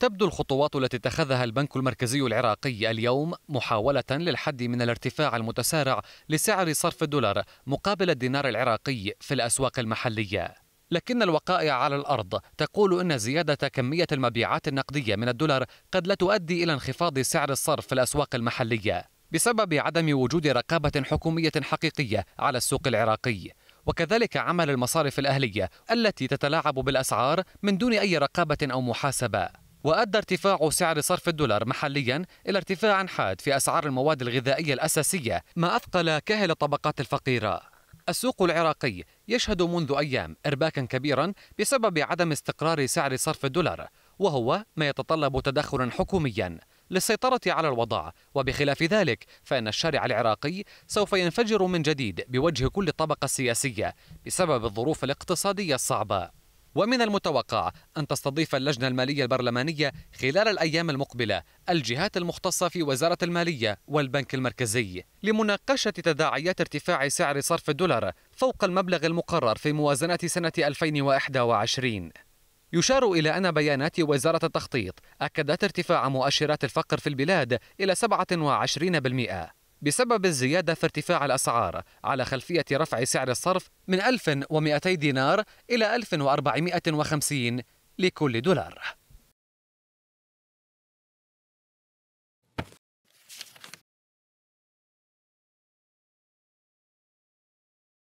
تبدو الخطوات التي اتخذها البنك المركزي العراقي اليوم محاولة للحد من الارتفاع المتسارع لسعر صرف الدولار مقابل الدينار العراقي في الأسواق المحلية. لكن الوقائع على الأرض تقول أن زيادة كمية المبيعات النقدية من الدولار قد لا تؤدي إلى انخفاض سعر الصرف في الأسواق المحلية بسبب عدم وجود رقابة حكومية حقيقية على السوق العراقي. وكذلك عمل المصارف الأهلية التي تتلاعب بالأسعار من دون أي رقابة أو محاسبة. وأدى ارتفاع سعر صرف الدولار محليا إلى ارتفاع حاد في أسعار المواد الغذائية الأساسية ما أثقل كاهل الطبقات الفقيرة السوق العراقي يشهد منذ أيام إرباكا كبيرا بسبب عدم استقرار سعر صرف الدولار وهو ما يتطلب تدخلا حكوميا للسيطرة على الوضع وبخلاف ذلك فإن الشارع العراقي سوف ينفجر من جديد بوجه كل طبقة سياسية بسبب الظروف الاقتصادية الصعبة ومن المتوقع أن تستضيف اللجنة المالية البرلمانية خلال الأيام المقبلة الجهات المختصة في وزارة المالية والبنك المركزي لمناقشة تداعيات ارتفاع سعر صرف الدولار فوق المبلغ المقرر في موازنة سنة 2021 يشار إلى أن بيانات وزارة التخطيط أكدت ارتفاع مؤشرات الفقر في البلاد إلى 27% بسبب الزيادة في ارتفاع الأسعار على خلفية رفع سعر الصرف من 1200 دينار إلى 1450 لكل دولار